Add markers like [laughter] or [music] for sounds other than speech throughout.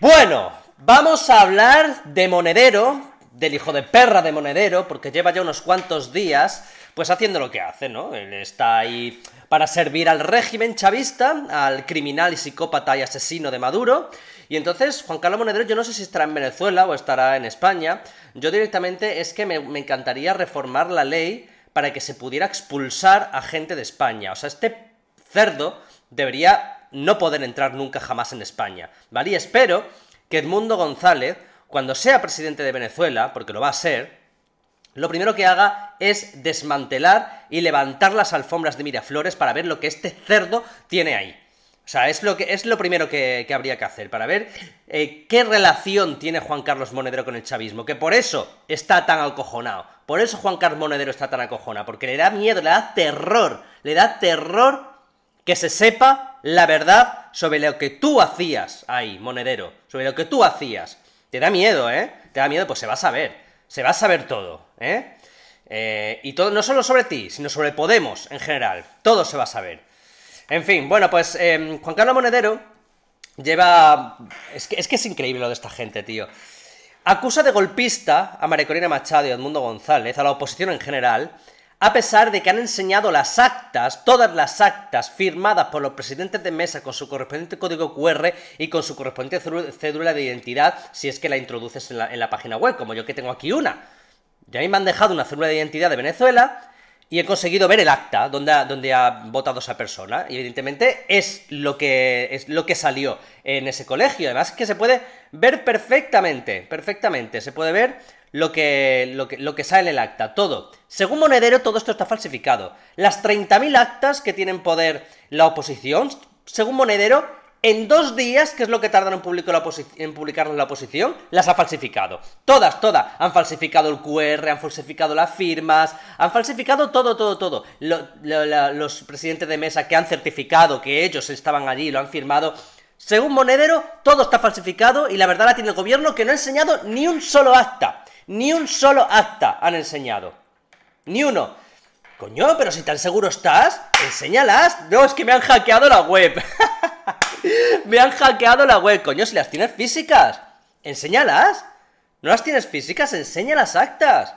Bueno, vamos a hablar de Monedero, del hijo de perra de Monedero, porque lleva ya unos cuantos días, pues haciendo lo que hace, ¿no? Él está ahí para servir al régimen chavista, al criminal y psicópata y asesino de Maduro. Y entonces, Juan Carlos Monedero, yo no sé si estará en Venezuela o estará en España. Yo directamente es que me, encantaría reformar la ley para que se pudiera expulsar a gente de España. O sea, este cerdo debería no poder entrar nunca jamás en España, ¿vale? Y espero que Edmundo González, cuando sea presidente de Venezuela, porque lo va a ser, lo primero que haga es desmantelar y levantar las alfombras de Miraflores para ver lo que este cerdo tiene ahí. O sea, es lo, que, es lo primero que, habría que hacer, para ver eh, qué relación tiene Juan Carlos Monedero con el chavismo, que por eso está tan acojonado. Por eso Juan Carlos Monedero está tan acojonado, porque le da miedo, le da terror, le da terror que se sepa la verdad sobre lo que tú hacías ahí, monedero, sobre lo que tú hacías. Te da miedo, ¿eh? Te da miedo, pues se va a saber, se va a saber todo, ¿eh? eh y todo, no solo sobre ti, sino sobre Podemos en general, todo se va a saber. En fin, bueno, pues em, Juan Carlos Monedero lleva... Es que, es que es increíble lo de esta gente, tío. Acusa de golpista a María Corina Machado y a Edmundo González, a la oposición en general, a pesar de que han enseñado las actas, todas las actas firmadas por los presidentes de mesa con su correspondiente código QR y con su correspondiente cédula de identidad, si es que la introduces en la, página web, como yo que tengo aquí una. Ya me han dejado una cédula de identidad de Venezuela y he conseguido ver el acta donde ha, votado esa persona. Y evidentemente es lo que es lo que salió en ese colegio. Además que se puede ver perfectamente, perfectamente. Se puede ver lo que, lo que, lo que sale en el acta, todo. Según Monedero, todo esto está falsificado. Las 30.000 actas que tienen poder la oposición, según Monedero, en dos días, que es lo que tardan en, publicar la en la oposición, las ha falsificado. Todas, todas. Han falsificado el QR, han falsificado las firmas, han falsificado todo, todo, todo. los presidentes de mesa que han certificado que ellos estaban allí, lo han firmado. Según Monedero, todo está falsificado y la verdad la tiene el gobierno que no ha enseñado ni un solo acta. Ni un solo acta han enseñado. Ni uno. Coño, pero si tan seguro estás, enséñalas. No, es que me han hackeado la web. [laughs] me han hackeado la web. Coño, si las tienes físicas, enséñalas. No las tienes físicas, enseña las actas.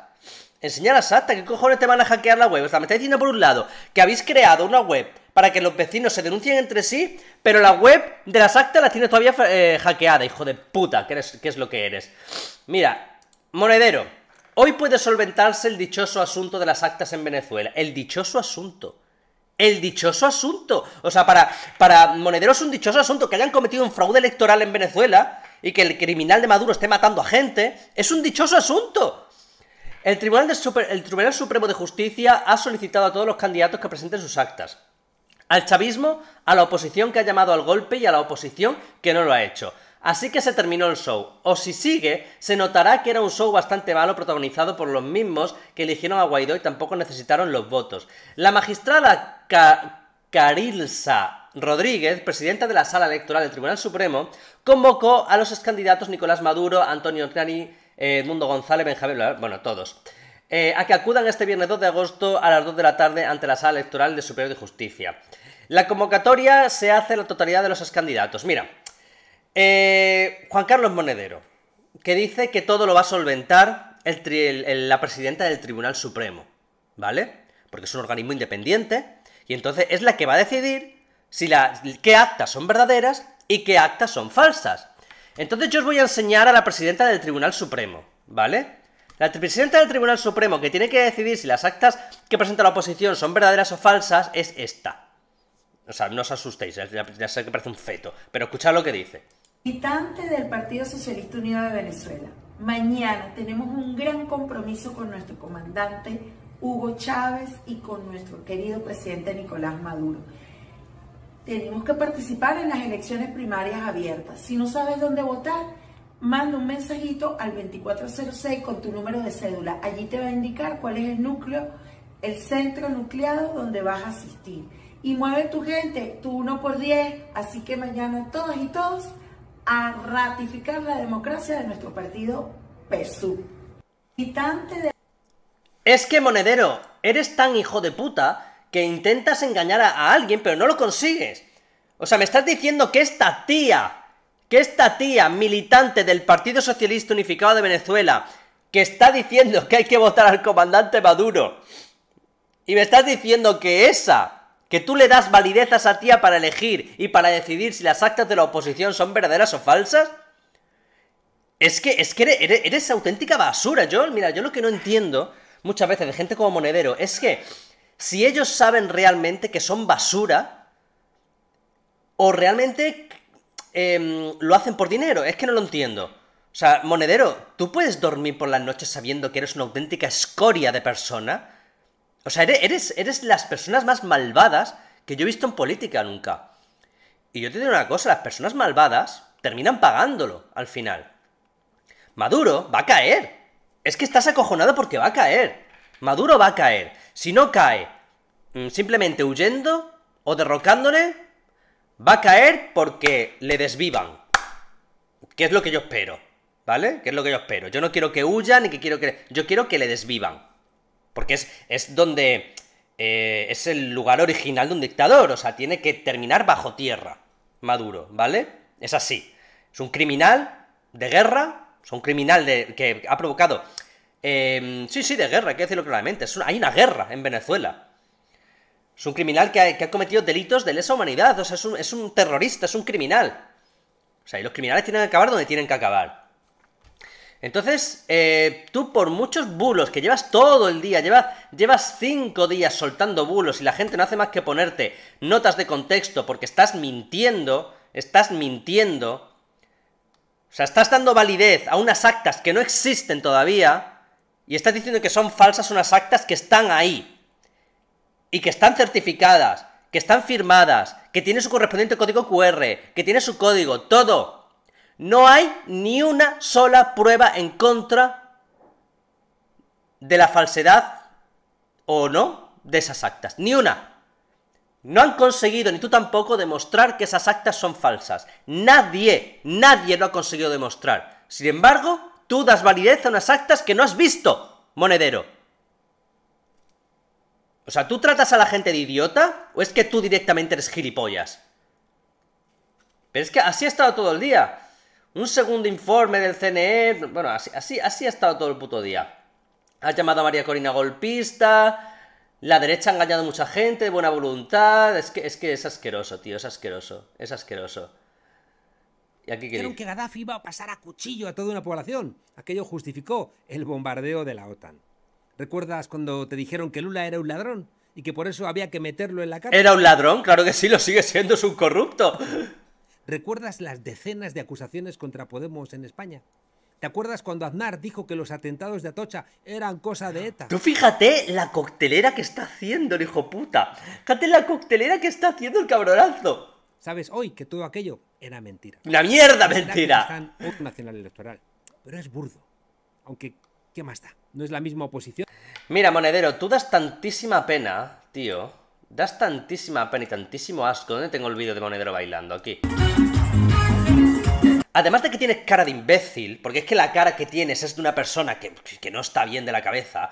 Enseña las actas. ¿Qué cojones te van a hackear la web? O sea, me está diciendo por un lado que habéis creado una web para que los vecinos se denuncien entre sí, pero la web de las actas la tienes todavía eh, hackeada, hijo de puta, ¿Qué que es lo que eres. Mira, Monedero, hoy puede solventarse el dichoso asunto de las actas en Venezuela. El dichoso asunto. El dichoso asunto. O sea, para, para Monedero es un dichoso asunto que hayan cometido un fraude electoral en Venezuela y que el criminal de Maduro esté matando a gente. Es un dichoso asunto. El Tribunal, de el Tribunal Supremo de Justicia ha solicitado a todos los candidatos que presenten sus actas. Al chavismo, a la oposición que ha llamado al golpe y a la oposición que no lo ha hecho. Así que se terminó el show, o si sigue, se notará que era un show bastante malo protagonizado por los mismos que eligieron a Guaidó y tampoco necesitaron los votos. La magistrada Carilsa Rodríguez, presidenta de la Sala Electoral del Tribunal Supremo, convocó a los candidatos Nicolás Maduro, Antonio Trani, Edmundo González, Benjamín, bueno, todos, eh, a que acudan este viernes 2 de agosto a las 2 de la tarde ante la Sala Electoral del Superior de Justicia. La convocatoria se hace en la totalidad de los candidatos Mira, eh, Juan Carlos Monedero, que dice que todo lo va a solventar la presidenta del Tribunal Supremo, ¿vale? Porque es un organismo independiente y entonces es la que va a decidir si las qué actas son verdaderas y qué actas son falsas. Entonces yo os voy a enseñar a la presidenta del Tribunal Supremo, ¿vale? La presidenta del Tribunal Supremo que tiene que decidir si las actas que presenta la oposición son verdaderas o falsas es esta. O sea, no os asustéis, ya sé que parece un feto, pero escuchad lo que dice. Militante del Partido Socialista Unido de Venezuela, mañana tenemos un gran compromiso con nuestro comandante Hugo Chávez y con nuestro querido presidente Nicolás Maduro. Tenemos que participar en las elecciones primarias abiertas. Si no sabes dónde votar, manda un mensajito al 2406 con tu número de cédula. Allí te va a indicar cuál es el núcleo, el centro nucleado donde vas a asistir. Y mueve tu gente, tu uno por 10. Así que mañana todos y todos a ratificar la democracia de nuestro partido PSU. Es que Monedero, eres tan hijo de puta que intentas engañar a alguien pero no lo consigues. O sea, me estás diciendo que esta tía, que esta tía militante del Partido Socialista Unificado de Venezuela, que está diciendo que hay que votar al comandante Maduro, y me estás diciendo que esa que tú le das validez a esa tía para elegir y para decidir si las actas de la oposición son verdaderas o falsas. Es que, es que eres, auténtica basura, Joel. Mira, yo lo que no entiendo muchas veces de gente como Monedero es que si ellos saben realmente que son basura o realmente em, lo hacen por dinero, es que no lo entiendo. O sea, Monedero, ¿tú puedes dormir por las noches sabiendo que eres una auténtica escoria de persona? O sea, eres, eres, las personas más malvadas que yo he visto en política nunca. Y yo te digo una cosa, las personas malvadas terminan pagándolo al final. Maduro va a caer. Es que estás acojonado porque va a caer. Maduro va a caer. Si no cae mm, simplemente huyendo o derrocándole, va a caer porque le desvivan. qué es lo que yo espero. ¿Vale? qué es lo que yo espero. Yo no quiero que huya ni que quiero que... Yo quiero que le desvivan. Porque es, donde. Eh, es el lugar original de un dictador, o sea, tiene que terminar bajo tierra, Maduro, ¿vale? Es así. Es un criminal de guerra, es un criminal que ha provocado. Em, sí, sí, de guerra, hay que decirlo claramente. hay una guerra en Venezuela. Es un criminal que ha, cometido delitos de lesa humanidad, o sea, es un, es un terrorista, es un criminal. O sea, y los criminales tienen que acabar donde tienen que acabar. Entonces, eh, tú por muchos bulos que llevas todo el día, llevas, llevas cinco días soltando bulos y la gente no hace más que ponerte notas de contexto porque estás mintiendo, estás mintiendo, o sea, estás dando validez a unas actas que no existen todavía y estás diciendo que son falsas unas actas que están ahí y que están certificadas, que están firmadas, que tiene su correspondiente código QR, que tiene su código, todo. No hay ni una sola prueba en contra de la falsedad o no de esas actas. Ni una. No han conseguido, ni tú tampoco, demostrar que esas actas son falsas. Nadie, nadie lo ha conseguido demostrar. Sin embargo, tú das validez a unas actas que no has visto, monedero. O sea, ¿tú tratas a la gente de idiota o es que tú directamente eres gilipollas? Pero es que así ha estado todo el día. Un segundo informe del CNE. Bueno, así, así, así ha estado todo el puto día. Ha llamado a María Corina golpista. La derecha ha engañado a mucha gente de buena voluntad. Es que, es que es asqueroso, tío. Es asqueroso. Es asqueroso. ¿Y aquí Dijeron que Gaddafi iba a pasar a cuchillo a toda una población. Aquello justificó el bombardeo de la OTAN. ¿Recuerdas cuando te dijeron que Lula era un ladrón? Y que por eso había que meterlo en la cárcel. ¿Era un ladrón? Claro que sí, lo sigue siendo, es un corrupto. ¿Recuerdas las decenas de acusaciones contra Podemos en España? ¿Te acuerdas cuando Aznar dijo que los atentados de Atocha eran cosa de ETA? Tú fíjate la coctelera que está haciendo el hijo puta. Fíjate la coctelera que está haciendo el cabronazo. Sabes hoy que todo aquello era mentira. La mierda mentira! nacional electoral. Pero es burdo. Aunque, ¿qué más da? No es la misma oposición. Mira, Monedero, tú das tantísima pena, tío. Das tantísima pena y tantísimo asco. ¿Dónde tengo el vídeo de Monedero bailando? Aquí. Además de que tienes cara de imbécil, porque es que la cara que tienes es de una persona que, no está bien de la cabeza.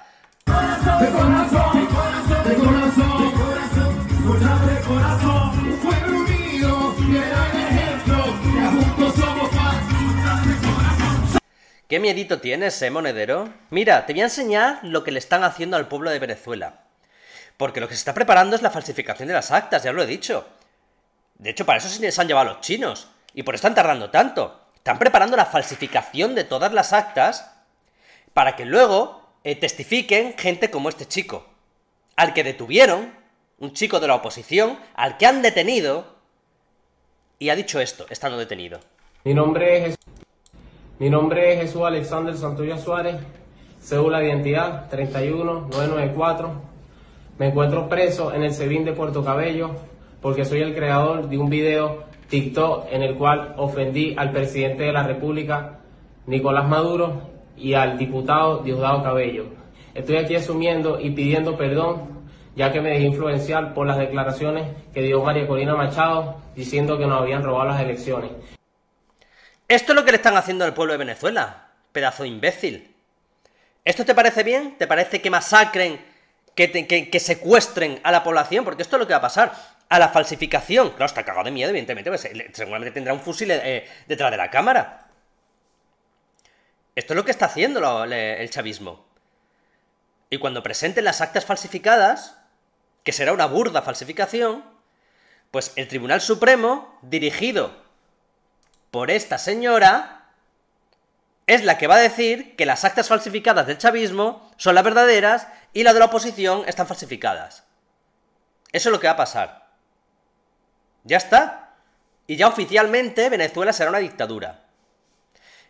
¿Qué miedito tienes, eh, monedero? Mira, te voy a enseñar lo que le están haciendo al pueblo de Venezuela. Porque lo que se está preparando es la falsificación de las actas, ya lo he dicho. De hecho, para eso se les han llevado los chinos. Y por eso están tardando tanto. Están preparando la falsificación de todas las actas para que luego eh, testifiquen gente como este chico, al que detuvieron, un chico de la oposición, al que han detenido, y ha dicho esto, estando detenido. Mi nombre es Jesús, Mi nombre es Jesús Alexander Santuya Suárez, según de identidad 31994. Me encuentro preso en el sevín de Puerto Cabello porque soy el creador de un video TikTok en el cual ofendí al presidente de la República, Nicolás Maduro, y al diputado Diosdado Cabello. Estoy aquí asumiendo y pidiendo perdón, ya que me dejé influenciar por las declaraciones que dio María Corina Machado diciendo que nos habían robado las elecciones. Esto es lo que le están haciendo al pueblo de Venezuela, pedazo imbécil. ¿Esto te parece bien? ¿Te parece que masacren, que, que, que secuestren a la población? Porque esto es lo que va a pasar a la falsificación. Claro, está cagado de miedo, evidentemente, pues, eh, seguramente tendrá un fusil eh, detrás de la cámara. Esto es lo que está haciendo el chavismo. Y cuando presenten las actas falsificadas, que será una burda falsificación, pues el Tribunal Supremo, dirigido por esta señora, es la que va a decir que las actas falsificadas del chavismo son las verdaderas y las de la oposición están falsificadas. Eso es lo que va a pasar. Ya está. Y ya oficialmente Venezuela será una dictadura.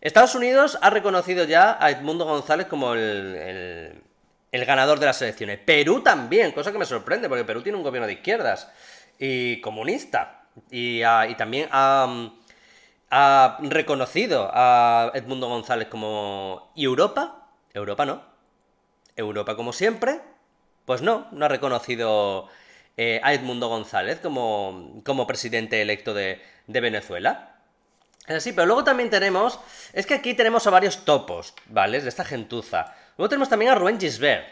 Estados Unidos ha reconocido ya a Edmundo González como el, el, ganador de las elecciones. Perú también, cosa que me sorprende, porque Perú tiene un gobierno de izquierdas y comunista. Y, también ha, ha reconocido a Edmundo González como... ¿Y Europa? Europa no. Europa como siempre. Pues no, no ha reconocido eh, a Edmundo González como, como presidente electo de, de Venezuela. así, pero luego también tenemos, es que aquí tenemos a varios topos, ¿vale? De esta gentuza. Luego tenemos también a Rubén Gisbert,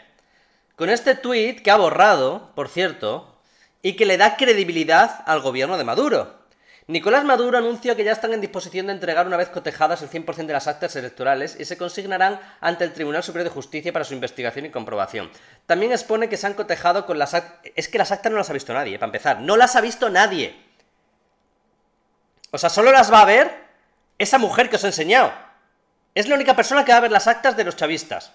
con este tuit que ha borrado, por cierto, y que le da credibilidad al gobierno de Maduro. Nicolás Maduro anuncia que ya están en disposición de entregar una vez cotejadas el 100% de las actas electorales y se consignarán ante el Tribunal Superior de Justicia para su investigación y comprobación. También expone que se han cotejado con las actas... Es que las actas no las ha visto nadie, eh, para empezar. No las ha visto nadie. O sea, solo las va a ver esa mujer que os he enseñado. Es la única persona que va a ver las actas de los chavistas.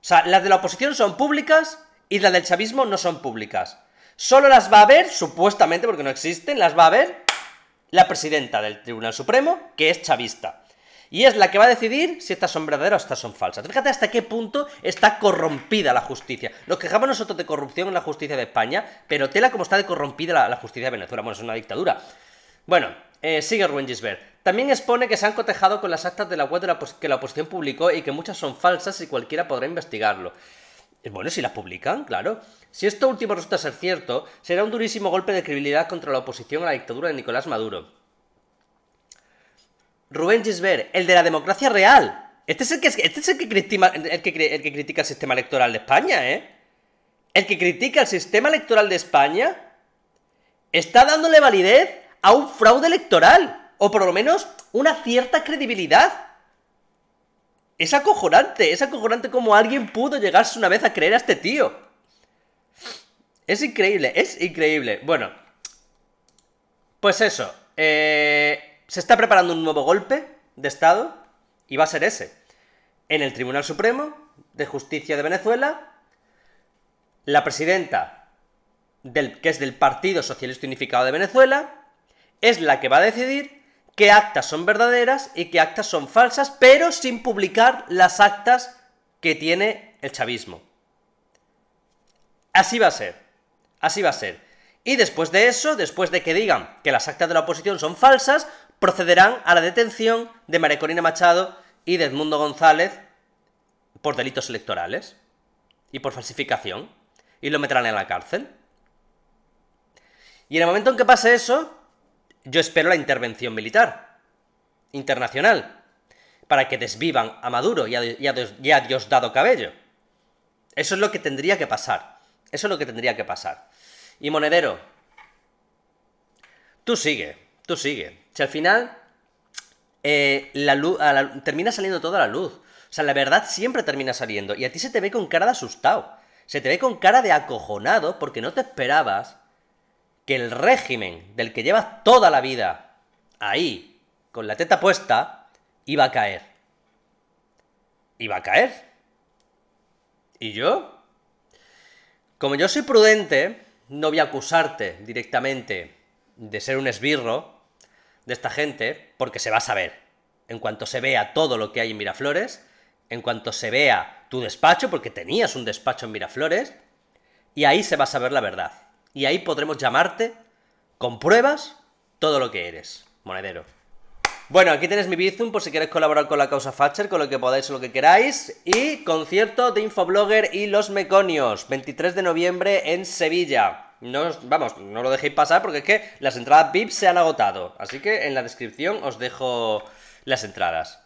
O sea, las de la oposición son públicas y las del chavismo no son públicas. Solo las va a ver, supuestamente, porque no existen, las va a ver la presidenta del Tribunal Supremo, que es chavista. Y es la que va a decidir si estas son verdaderas o estas son falsas. Fíjate hasta qué punto está corrompida la justicia. Nos quejamos nosotros de corrupción en la justicia de España, pero tela como está de corrompida la, justicia de Venezuela. Bueno, es una dictadura. Bueno, eh, sigue Rubén También expone que se han cotejado con las actas de la web que la oposición publicó y que muchas son falsas y cualquiera podrá investigarlo. Eh, bueno, si la publican, claro. Si esto último resulta ser cierto, será un durísimo golpe de credibilidad contra la oposición a la dictadura de Nicolás Maduro. Rubén Gisbert, el de la democracia real. Este es el que, este el que critica el sistema electoral de España, ¿eh? El que critica el sistema electoral de España está dándole validez a un fraude electoral. O por lo menos una cierta credibilidad. Es acojonante, es acojonante como alguien pudo llegarse una vez a creer a este tío. Es increíble, es increíble. Bueno, pues eso. Eh, se está preparando un nuevo golpe de Estado y va a ser ese. En el Tribunal Supremo de Justicia de Venezuela, la presidenta, que es del Partido Socialista Unificado de Venezuela, es la que va a decidir qué actas son verdaderas y qué actas son falsas, pero sin publicar las actas que tiene el chavismo. Así va a ser. Así va a ser. Y después de eso, después de que digan que las actas de la oposición son falsas, procederán a la detención de María Corina Machado y de Edmundo González por delitos electorales y por falsificación y lo meterán en la cárcel. Y en el momento en que pase eso, yo espero la intervención militar internacional para que desvivan a Maduro y a, Diosdado Cabello. Eso es lo que tendría que pasar. Eso es lo que tendría que pasar. Y Monedero, tú sigue, tú sigue. Si al final eh, la termina saliendo toda la luz. O sea, la verdad siempre termina saliendo. Y a ti se te ve con cara de asustado. Se te ve con cara de acojonado porque no te esperabas que el régimen del que llevas toda la vida ahí, con la teta puesta, iba a caer. Iba a caer. ¿Y yo? Como yo soy prudente, no voy a acusarte directamente de ser un esbirro de esta gente, porque se va a saber. En cuanto se vea todo lo que hay en Miraflores, en cuanto se vea tu despacho, porque tenías un despacho en Miraflores, y ahí se va a saber la verdad y ahí podremos llamarte con pruebas todo lo que eres, monedero. Bueno, aquí tenéis mi Bizum por si queréis colaborar con la causa Fatcher, con lo que podáis o lo que queráis. Y concierto de Infoblogger y Los Meconios, 23 de noviembre en Sevilla. No, vamos, no lo dejéis pasar porque es que las entradas VIP se han agotado. Así que en la descripción os dejo las entradas.